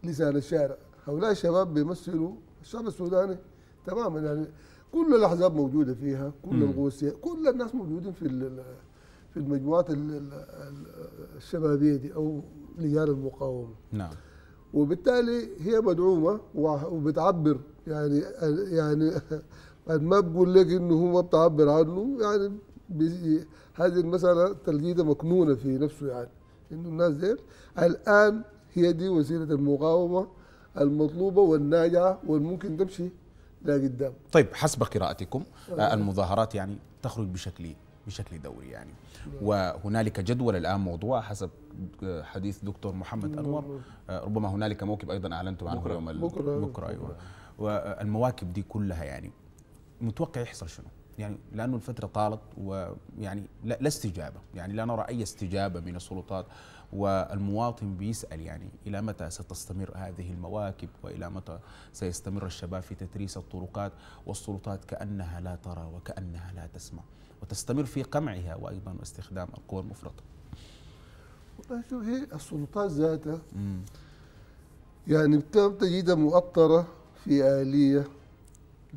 لسان الشارع هؤلاء الشباب بيمثلوا الشعب السوداني تماما يعني كل الأحزاب موجودة فيها كل القوى كل الناس موجودين في في المجموعات الشبابيه دي او لجان المقاومه نعم وبالتالي هي مدعومه وبتعبر يعني يعني قد ما بقول لك انه هو ما بتعبر عنه يعني هذه المساله تلقيده مكنونه في نفسه يعني انه الناس دي الان هي دي وسيله المقاومه المطلوبه والناجعه والممكن تمشي لقدام. طيب حسب قراءتكم آه. المظاهرات يعني تخرج بشكل بشكل دوري يعني وهنالك جدول الان موضوع حسب آه، حديث دكتور محمد نعم. انور آه، ربما هنالك موكب ايضا اعلنتم عنه يوم بكره, بكرة ايوه والمواكب دي كلها يعني متوقع يحصل شنو؟ يعني لانه الفتره طالت ويعني لا, لا استجابه يعني لا نرى اي استجابه من السلطات والمواطن بيسأل يعني إلى متى ستستمر هذه المواكب وإلى متى سيستمر الشباب في تتريس الطرقات والسلطات كأنها لا ترى وكأنها لا تسمع وتستمر في قمعها وأيضا استخدام القوى المفرطة والله هي السلطات ذاتها يعني تجدها مؤطرة في آلية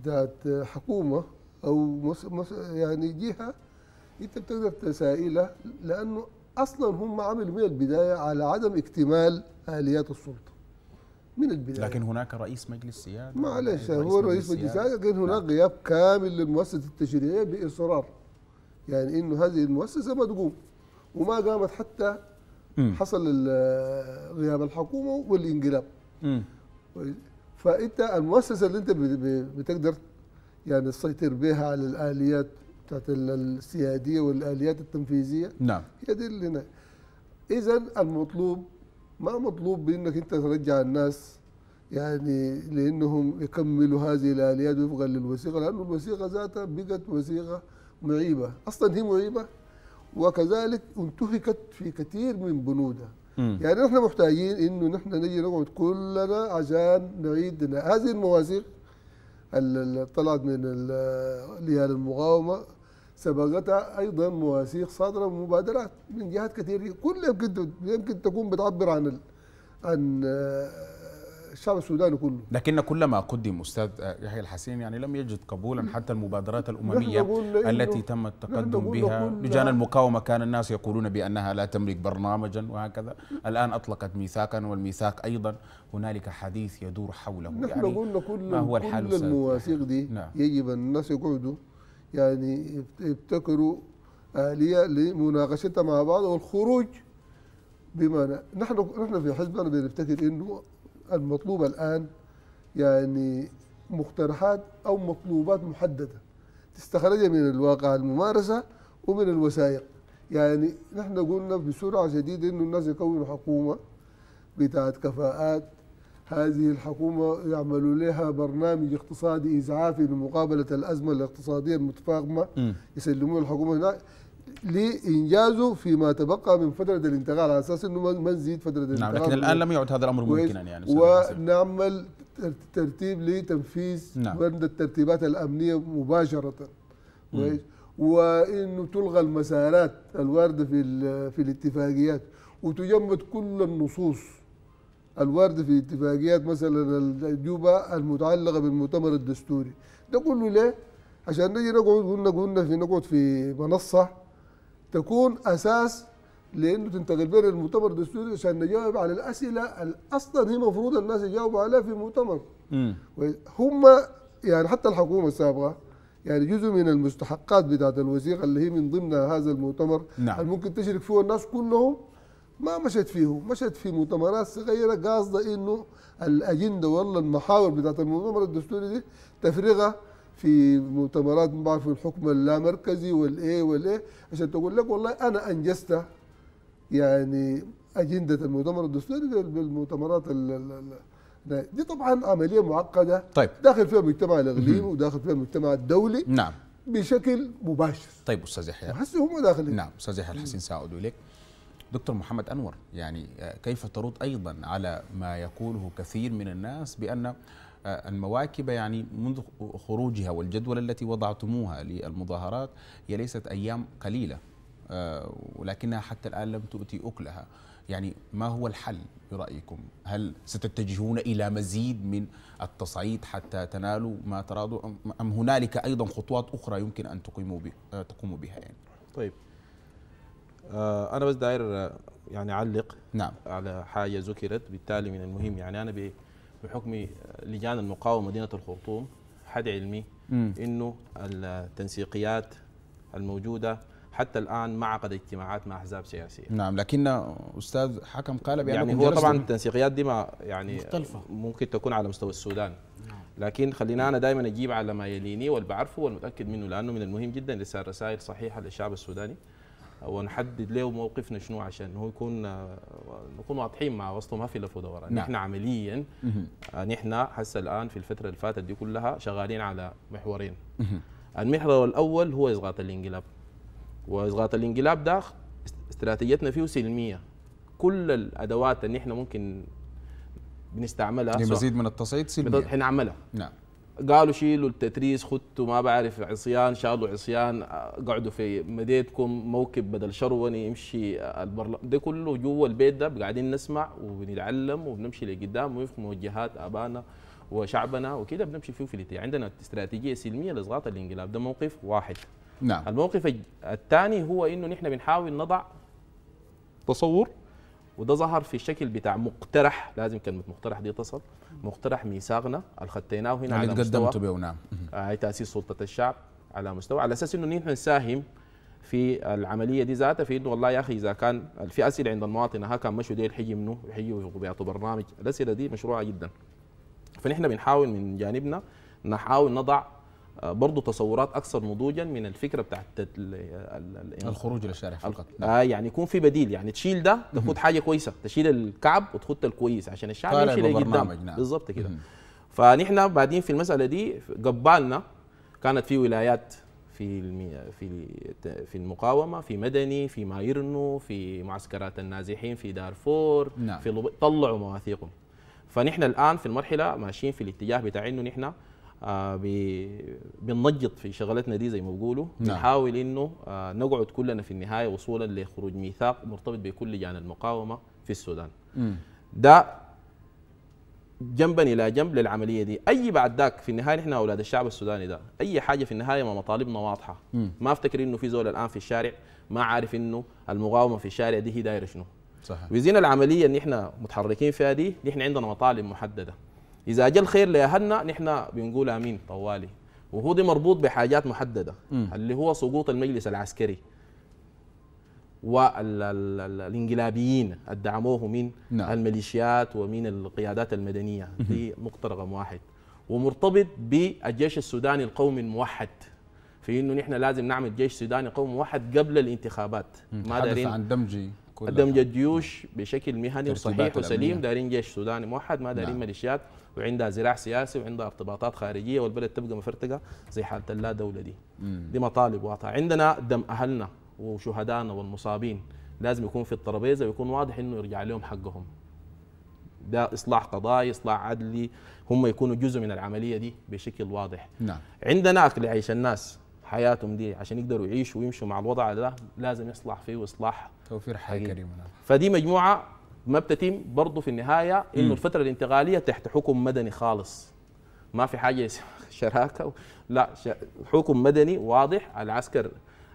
ذات حكومة أو مس مس يعني جهة أنت بتقدر تسائلها لأنه اصلا هم عملوا من البدايه على عدم اكتمال اليات السلطه من البدايه لكن هناك رئيس مجلس سياده معلش هو رئيس مجلس سياده لكن هناك نعم. غياب كامل للمؤسسه التشريعيه باصرار يعني انه هذه المؤسسه ما تقوم وما قامت حتى حصل غياب الحكومه والانقلاب فانت المؤسسه اللي انت بتقدر يعني تسيطر بها على الاليات بتاعت السياديه والاليات التنفيذيه نعم هي دي اللي هنا اذا المطلوب ما مطلوب بانك انت ترجع الناس يعني لانهم يكملوا هذه الاليات وفقا للوثيقه لانه الوثيقه ذاتها بقت وثيقه معيبه اصلا هي معيبه وكذلك انتهكت في كثير من بنودها يعني نحن محتاجين انه نحن نجي نقعد كلنا عشان نعيد هذه المواثيق اللي طلعت من رجال المقاومه سبقتها ايضا مواثيق صادره ومبادرات من جهات كثيره كلها يمكن يمكن تكون بتعبر عن ال... عن آه، الشعب السوداني كله لكن كلما قدم استاذ آه، يحيى الحسين يعني لم يجد قبولا حتى المبادرات الامميه التي تم التقدم بها لجان المقاومه كان الناس يقولون بانها لا تملك برنامجا وهكذا الان اطلقت ميثاقا والميثاق ايضا هنالك حديث يدور حوله نحن يعني قلنا كل ما هو الحال كل المواثيق دي نعم. يجب الناس يقعدوا يعني يبتكروا آلية لمناقشتها مع بعض والخروج بمعنى نحن نحن في حزبنا بنفتكر انه المطلوب الان يعني مقترحات او مطلوبات محدده تستخرجها من الواقع الممارسه ومن الوثائق يعني نحن قلنا بسرعه شديده انه الناس يكونوا حكومه بتاعت كفاءات هذه الحكومة يعمل لها برنامج اقتصادي إزعافي لمقابلة الأزمة الاقتصادية المتفاقمة يسلمون الحكومة هناك لإنجازه فيما تبقى من فترة الانتقال على أساس أنه ما نزيد فترة الانتقال نعم لكن الآن لم يعد هذا الأمر ممكنا يعني ونعمل ترتيب لتنفيذ نعم. الترتيبات الأمنية مباشرة كويس وانه تلغى المسارات الوارده في في الاتفاقيات وتجمد كل النصوص الوارد في اتفاقيات مثلا الجوبا المتعلقة بالمؤتمر الدستوري ده كله ليه؟ عشان نجي نقعد قلنا قلنا في نقعد في منصة تكون أساس لأنه تنتقل بين المؤتمر الدستوري عشان نجاوب على الأسئلة أصلا هي المفروض الناس يجاوبوا عليها في المؤتمر هم يعني حتى الحكومة السابقة يعني جزء من المستحقات بتاعت الوثيقة اللي هي من ضمن هذا المؤتمر نعم. ممكن تشرك فيه الناس كلهم ما مشت فيه مشت في مؤتمرات صغيره قاصده انه الاجنده والله المحاور بتاعت المؤتمر الدستوري دي تفرغها في مؤتمرات ما بعرف الحكم اللامركزي والايه والايه عشان تقول لك والله انا انجزت يعني اجنده المؤتمر الدستوري بالمؤتمرات دي طبعا عمليه معقده طيب. داخل فيها المجتمع الاقليمي وداخل فيها المجتمع الدولي نعم بشكل مباشر طيب استاذ يحيى وحسي هم داخلين نعم استاذ يحيى الحسين ساعود اليك دكتور محمد أنور يعني آه، كيف ترد أيضا على ما يقوله كثير من الناس بأن آه، المواكب يعني منذ خروجها والجدول التي وضعتموها للمظاهرات هي ليست أيام قليلة آه، ولكنها حتى الآن لم تؤتي أكلها يعني ما هو الحل برأيكم هل ستتجهون إلى مزيد من التصعيد حتى تنالوا ما ترادوا أم هنالك أيضا خطوات أخرى يمكن أن تقوموا بها يعني طيب آه، انا بس داير آه، يعني اعلق نعم على حاجه ذكرت بالتالي من المهم يعني انا بحكم لجان المقاومه مدينه الخرطوم حد علمي انه التنسيقيات الموجوده حتى الان ما عقد اجتماعات مع احزاب سياسيه نعم لكن استاذ حكم قال بان يعني هو طبعا التنسيقيات دي ما يعني مختلفه ممكن تكون على مستوى السودان نعم. لكن خلينا انا دائما اجيب على ما يليني والبعرفه والمتاكد منه لانه من المهم جدا ارسال رسائل صحيحه للشعب السوداني ونحدد له موقفنا شنو عشان هو يكون آه، نكون واضحين مع وسطه ما في لف ودوران نعم. نحن عمليا آه، نحن هسه الان في الفتره اللي فاتت دي كلها شغالين على محورين المحور الاول هو اضغاط الانقلاب واضغاط الانقلاب ده استراتيجيتنا فيه سلميه كل الادوات اللي احنا ممكن بنستعملها لمزيد من التصعيد سلميه بنعملها نعم قالوا شيلوا التتريس خدتوا ما بعرف عصيان شالوا عصيان قعدوا في مديتكم موكب بدل شروني يمشي البرلمان ده كله جوا البيت ده قاعدين نسمع وبنتعلم وبنمشي لقدام ونفهم موجهات ابانا وشعبنا وكده بنمشي فيه في عندنا استراتيجيه سلميه لاسقاط الانقلاب ده موقف واحد نعم الموقف الثاني هو انه نحن بنحاول نضع تصور وده ظهر في الشكل بتاع مقترح لازم كلمه مقترح دي تصل مقترح ميثاقنا اللي هنا على مستوى به نعم آه تاسيس سلطه الشعب على مستوى على اساس انه نحن نساهم في العمليه دي ذاتها في انه والله يا اخي اذا كان في اسئله عند المواطن ها كان مشوا ديل حيجي منه حيجي وبيعطوا برنامج الاسئله دي مشروعه جدا فنحن بنحاول من جانبنا نحاول نضع برضه تصورات اكثر نضوجا من الفكره بتاعت الخروج للشارع فقط اه يعني يكون في بديل يعني تشيل ده تاخد حاجه كويسه تشيل الكعب وتخط الكويس عشان الشعب يمشي لقدام نعم. بالظبط كده فنحن بعدين في المساله دي قبالنا كانت في ولايات في في في المقاومه في مدني في مايرنو في معسكرات النازحين في دارفور نعم. في طلعوا مواثيقهم فنحن الان في المرحله ماشيين في الاتجاه بتاع انه نحن آه بننجط في شغلتنا دي زي ما بيقولوا نعم. انه آه نقعد كلنا في النهايه وصولا لخروج ميثاق مرتبط بكل لجان المقاومه في السودان ده جنبا الى جنب للعمليه دي اي بعد ذاك في النهايه نحن اولاد الشعب السوداني ده اي حاجه في النهايه ما مطالبنا واضحه م. ما افتكر انه في زول الان في الشارع ما عارف انه المقاومه في الشارع دي هي دايره شنو صحيح وزين العمليه اللي احنا متحركين فيها دي نحن عندنا مطالب محدده اذا جاء الخير لاهلنا نحن بنقول امين طوالي وهو دي مربوط بحاجات محدده م. اللي هو سقوط المجلس العسكري والانقلابيين الدعموه من نعم. الميليشيات ومن القيادات المدنيه دي نقطه رقم واحد ومرتبط بالجيش السوداني القومي الموحد في انه نحن لازم نعمل جيش سوداني قومي موحد قبل الانتخابات ما دارين عن دمجي دمج الجيوش بشكل مهني وصحيح وسليم دارين جيش سوداني موحد ما دارين نعم. ميليشيات وعندها زراع سياسي وعندها ارتباطات خارجيه والبلد تبقى مفرتقه زي حاله اللا دوله دي دي مطالب واضحه عندنا دم اهلنا وشهدائنا والمصابين لازم يكون في الترابيزه ويكون واضح انه يرجع لهم حقهم ده اصلاح قضايا اصلاح عدلي هم يكونوا جزء من العمليه دي بشكل واضح نعم. عندنا اكل عيش الناس حياتهم دي عشان يقدروا يعيشوا ويمشوا مع الوضع ده لازم يصلح فيه واصلاح توفير حياه كريمه نعم. فدي مجموعه ما بتتم برضه في النهايه انه الفتره الانتقاليه تحت حكم مدني خالص ما في حاجه اسمها شراكه و... لا ش... حكم مدني واضح العسكر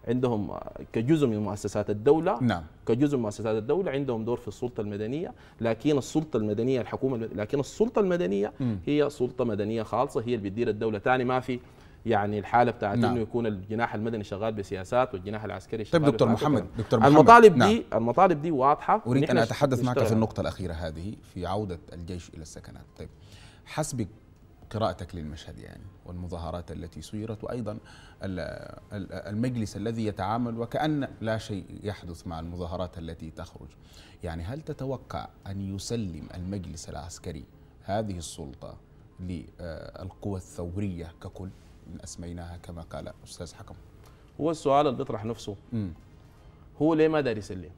عندهم آه، كجزء من مؤسسات الدولة نعم. كجزء من مؤسسات الدولة عندهم دور في السلطة المدنية لكن السلطة المدنية الحكومة لكن السلطة المدنية م. هي سلطة مدنية خالصة هي اللي بتدير الدولة ثاني ما في يعني الحاله بتاعت نعم. انه يكون الجناح المدني شغال بسياسات والجناح العسكري طيب شغال طيب دكتور محمد دكتور محمد المطالب نعم. دي المطالب دي واضحه اريد ان اتحدث معك في النقطه الاخيره هذه في عوده الجيش الى السكنات طيب حسب قراءتك للمشهد يعني والمظاهرات التي سيرت وايضا المجلس الذي يتعامل وكان لا شيء يحدث مع المظاهرات التي تخرج يعني هل تتوقع ان يسلم المجلس العسكري هذه السلطه للقوى الثوريه ككل أسميناها كما قال أستاذ حكم هو السؤال اللي بيطرح نفسه مم. هو ليه ما داري يسلم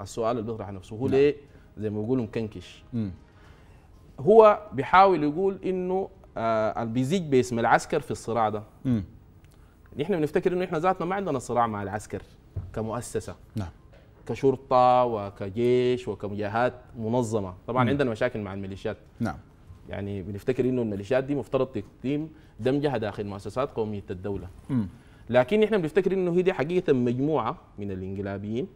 السؤال اللي بيطرح نفسه هو نعم. ليه زي ما بيقولوا مكنكش مم. هو بيحاول يقول انه آه بيزيج باسم العسكر في الصراع ده امم نحن بنفتكر انه احنا ذاتنا ما عندنا صراع مع العسكر كمؤسسه نعم كشرطه وكجيش وكمجاهات منظمه طبعا مم. عندنا مشاكل مع الميليشيات نعم يعني بنفتكر انه الميليشيات دي مفترض تتم دمجها داخل مؤسسات قوميه الدوله م. لكن احنا بنفتكر انه هي دي حقيقه مجموعه من الانقلابيين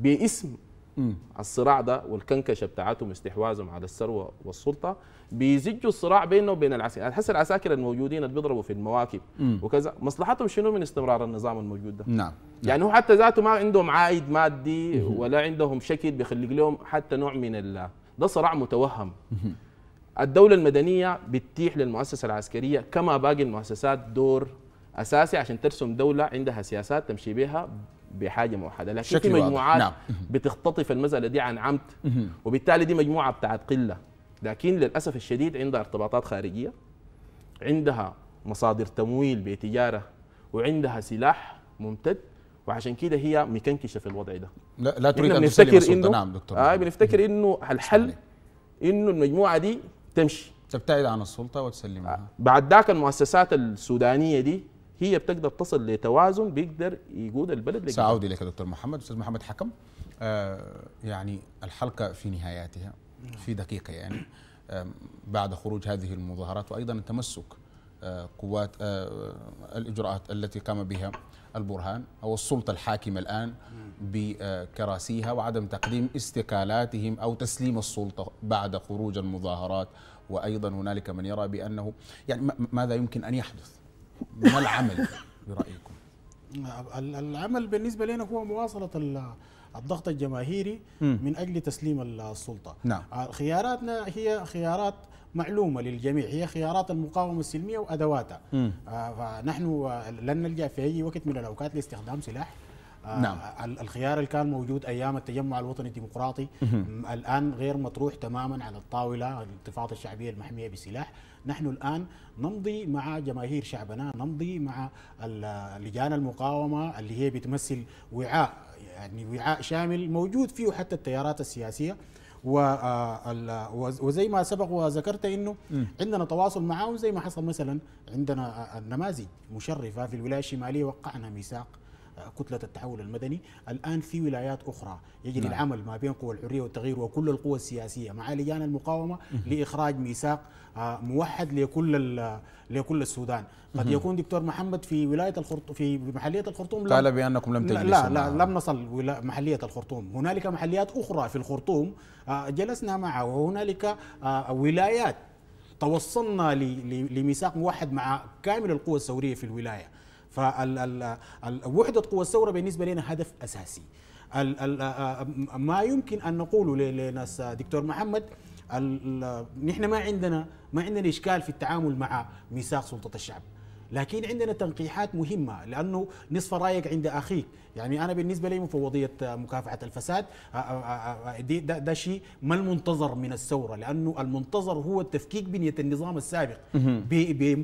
باسم م. الصراع ده والكنكشه بتاعتهم استحواذهم على الثروه والسلطه بيزجوا الصراع بينه وبين العساكر هسه يعني العساكر الموجودين اللي بيضربوا في المواكب م. وكذا مصلحتهم شنو من استمرار النظام الموجود ده نعم يعني هو حتى ذاته ما عندهم عائد مادي ولا عندهم شكل بيخلق لهم حتى نوع من ال... ده صراع متوهم الدولة المدنية بتتيح للمؤسسة العسكرية كما باقي المؤسسات دور أساسي عشان ترسم دولة عندها سياسات تمشي بها بحاجه موحده لكن في مجموعات نعم. بتختطف المساله دي عن عمد وبالتالي دي مجموعه بتاعت قله لكن للاسف الشديد عندها ارتباطات خارجيه عندها مصادر تمويل بتجاره وعندها سلاح ممتد وعشان كده هي مكنكشه في الوضع ده لا لا تريد ان تسلم انه نعم دكتور آه بنفتكر انه الحل انه المجموعه دي تمشي تبتعد عن السلطه وتسلمها بعد ذاك المؤسسات السودانيه دي هي بتقدر تصل لتوازن بيقدر يقود البلد لجديد. ساعود اليك دكتور محمد استاذ محمد حكم آه يعني الحلقه في نهاياتها في دقيقه يعني آه بعد خروج هذه المظاهرات وايضا التمسك آه قوات آه الاجراءات التي قام بها البرهان أو السلطة الحاكمة الآن بكراسيها وعدم تقديم استقالاتهم أو تسليم السلطة بعد خروج المظاهرات وأيضا هنالك من يرى بأنه يعني ماذا يمكن أن يحدث ما العمل برأيكم العمل بالنسبة لنا هو مواصلة الضغط الجماهيري من أجل تسليم السلطة نعم. آه، خياراتنا هي خيارات معلومه للجميع هي خيارات المقاومه السلميه وادواتها آه، فنحن آه، لن نلجا في اي وقت من الاوقات لاستخدام سلاح آه، نعم. الخيار اللي كان موجود ايام التجمع الوطني الديمقراطي الان غير مطروح تماما على الطاوله الانتفاضه الشعبيه المحميه بسلاح نحن الان نمضي مع جماهير شعبنا نمضي مع لجان المقاومه اللي هي بتمثل وعاء يعني وعاء شامل موجود فيه حتى التيارات السياسيه آه، وزي ما سبق وذكرت انه عندنا تواصل معاهم زي ما حصل مثلا عندنا النماذج مشرفه في الولايه الشماليه وقعنا ميثاق كتله التحول المدني الان في ولايات اخرى يجري نعم. العمل ما بين قوى الحريه والتغيير وكل القوى السياسيه مع لجان المقاومه لاخراج ميثاق آه، موحد لكل لكل السودان قد يكون دكتور محمد في ولايه الخرطوم في محليه الخرطوم قال بانكم لم تجلسوا لا لا لم نصل محليه الخرطوم هنالك محليات اخرى في الخرطوم آه، جلسنا معها وهنالك آه، ولايات توصلنا لميثاق موحد مع كامل القوى الثوريه في الولايه فوحدة قوى الثورة بالنسبة لنا هدف أساسي ما يمكن أن نقوله لناس دكتور محمد نحن ما عندنا ما عندنا إشكال في التعامل مع ميثاق سلطة الشعب لكن عندنا تنقيحات مهمه لانه نصف رايك عند اخيك يعني انا بالنسبه لي مفوضيه مكافحه الفساد ده, شيء ما المنتظر من الثوره لانه المنتظر هو التفكيك بنيه النظام السابق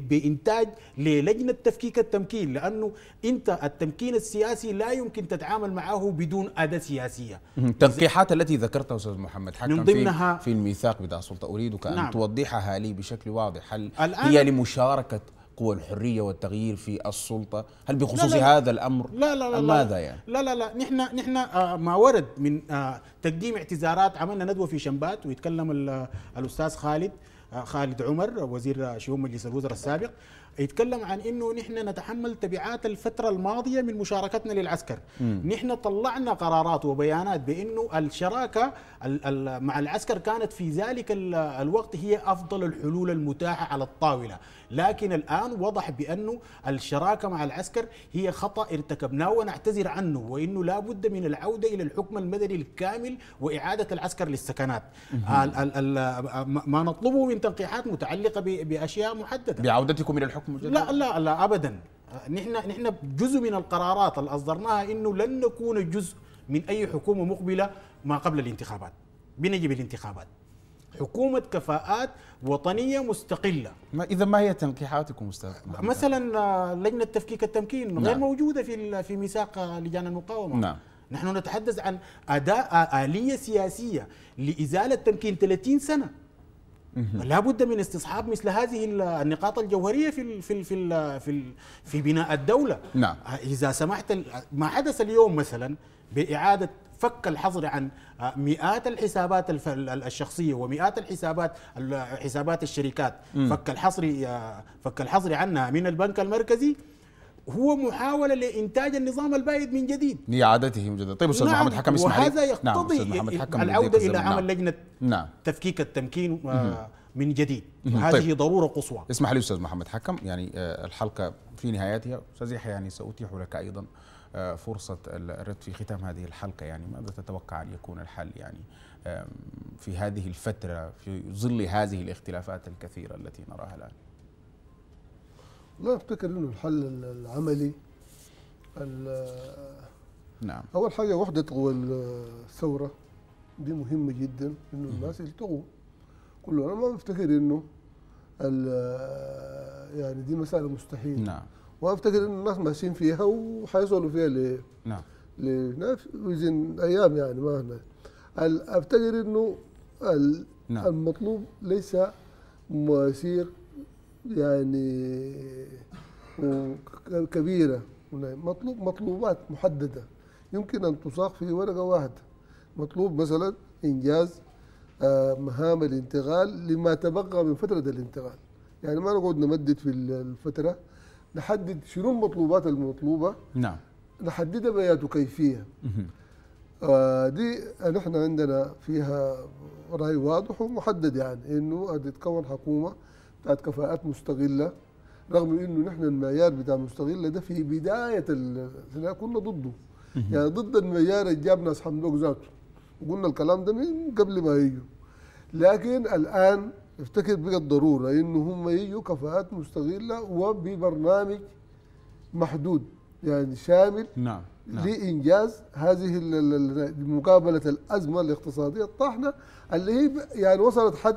بانتاج للجنه تفكيك التمكين لانه انت التمكين السياسي لا يمكن تتعامل معه بدون اداه سياسيه التنقيحات التي ذكرتها استاذ محمد حتى من ضمنها في, في الميثاق بتاع السلطه اريدك ان نعم توضحها لي بشكل واضح هل هي لمشاركه قوى الحريه والتغيير في السلطه هل بخصوص لا لا هذا الامر لا لا لا ماذا يعني لا لا لا نحن نحن آه، ما ورد من آه، تقديم اعتذارات عملنا ندوه في شنبات ويتكلم آه، الاستاذ خالد آه، خالد عمر وزير شؤون مجلس الوزراء السابق يتكلم عن انه نحن نتحمل تبعات الفتره الماضيه من مشاركتنا للعسكر م. نحن طلعنا قرارات وبيانات بانه الشراكه مع العسكر كانت في ذلك الوقت هي افضل الحلول المتاحه على الطاوله لكن الان وضح بانه الشراكه مع العسكر هي خطا ارتكبناه ونعتذر عنه وانه لا بد من العوده الى الحكم المدني الكامل واعاده العسكر للسكنات ما نطلبه من تنقيحات متعلقه باشياء محدده بعودتكم الى الحكم الجديد؟ لا لا لا ابدا نحن نحن جزء من القرارات اللي اصدرناها انه لن نكون جزء من اي حكومه مقبله ما قبل الانتخابات بنجي بالانتخابات حكومة كفاءات وطنية مستقلة ما إذا ما هي تنقيحاتكم أستاذ مثلا آه، لجنة تفكيك التمكين نعم. غير موجودة في في ميثاق لجان المقاومة نعم. نحن نتحدث عن أداء آلية سياسية لإزالة تمكين 30 سنة لا بد من استصحاب مثل هذه النقاط الجوهريه في في في في, في بناء الدوله نعم. آه، اذا سمحت ما حدث اليوم مثلا باعاده فك الحظر عن آه، مئات الحسابات الشخصيه ومئات الحسابات حسابات الشركات فك الحظر آه، فك الحظر عنها من البنك المركزي هو محاولة لإنتاج النظام البائد من جديد لإعادته من جديد طيب أستاذ نعم. محمد حكم اسمح لي وهذا نعم، يقتضي نعم. محمد حكم العودة إلى عمل نعم. لجنة نعم. تفكيك التمكين آه، من جديد وهذه طيب. ضرورة قصوى اسمح لي أستاذ محمد حكم يعني آه، الحلقة في نهايتها أستاذ يحيى يعني سأتيح لك أيضا آه، فرصة الرد في ختام هذه الحلقة يعني ماذا تتوقع أن يكون الحل يعني في هذه الفترة في ظل هذه الاختلافات الكثيرة التي نراها الآن لا افتكر انه الحل العملي نعم اول حاجه وحده قوى الثوره دي مهمه جدا انه الناس يلتقوا كله انا ما بفتكر انه يعني دي مساله مستحيله نعم وافتكر انه الناس ماشيين فيها وحيصلوا فيها ل نعم لنفس ايام يعني ما هنا افتكر انه نعم. المطلوب ليس مسير يعني كبيرة مطلوب مطلوبات محددة يمكن أن تساق في ورقة واحدة مطلوب مثلا إنجاز آه، مهام الانتقال لما تبقى من فترة الانتقال يعني ما نقعد نمدد في الفترة نحدد شنو المطلوبات المطلوبة نعم نحددها بيات وكيفية آه، دي نحن عندنا فيها رأي واضح ومحدد يعني إنه هتتكون حكومة بتاعت كفاءات مستغله رغم انه نحن المعيار بتاع مستغله ده في بدايه كنا ضده يعني ضد المعيار اللي جابنا اصحاب حمدوك ذاته وقلنا الكلام ده من قبل ما يجوا لكن الان افتكر بقت ضروره انه هم يجوا كفاءات مستغله وببرنامج محدود يعني شامل نعم نعم. لانجاز هذه مقابله الازمه الاقتصاديه الطاحنه اللي هي يعني وصلت حد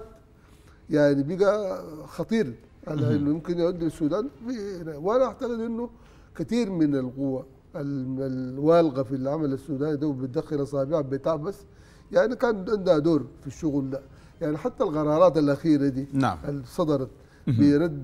يعني بقى خطير على انه يمكن يؤدي للسودان وانا اعتقد انه كثير من القوى الوالغه في العمل السوداني ده وبتدخل اصابعها بتعب بس يعني كان عندها دور في الشغل ده يعني حتى القرارات الاخيره دي نعم اللي صدرت برد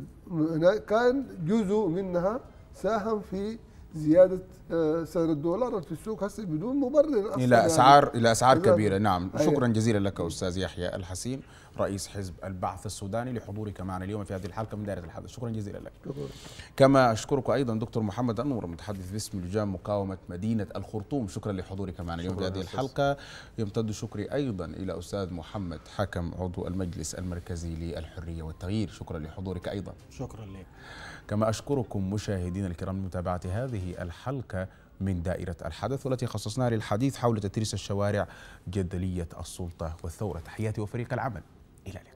كان جزء منها ساهم في زياده آه، سعر الدولار في السوق هسه بدون مبرر اصلا الى يعني. اسعار يعني الى اسعار كبيره نعم أيوة. شكرا جزيلا لك استاذ يحيى الحسين رئيس حزب البعث السوداني لحضورك معنا اليوم في هذه الحلقه من دائره الحدث شكرا جزيلا لك شكرا. كما اشكرك ايضا دكتور محمد انور متحدث باسم لجان مقاومه مدينه الخرطوم شكرا لحضورك معنا اليوم في هذه الحلقه يمتد شكري ايضا الى استاذ محمد حكم عضو المجلس المركزي للحريه والتغيير شكرا لحضورك ايضا شكرا لك كما اشكركم مشاهدينا الكرام لمتابعه هذه الحلقه من دائرة الحدث والتي خصصناها للحديث حول تدريس الشوارع جدلية السلطة والثورة تحياتي وفريق العمل İlalik.